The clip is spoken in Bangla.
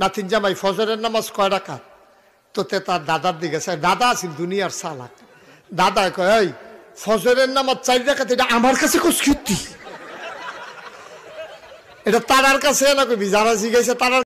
নাতিন জামাই ফজরের নামাজ কয় রাখাত তো তে তার দাদার দিকে দাদা আছিল দুনিয়ার সালাক দাদা কয় ওই ফজরের নামাজ চার রাখাত এটা আমার কাছে কুস্কৃতি এটা তারার কাছে না কবি যারা জিগেছে তারার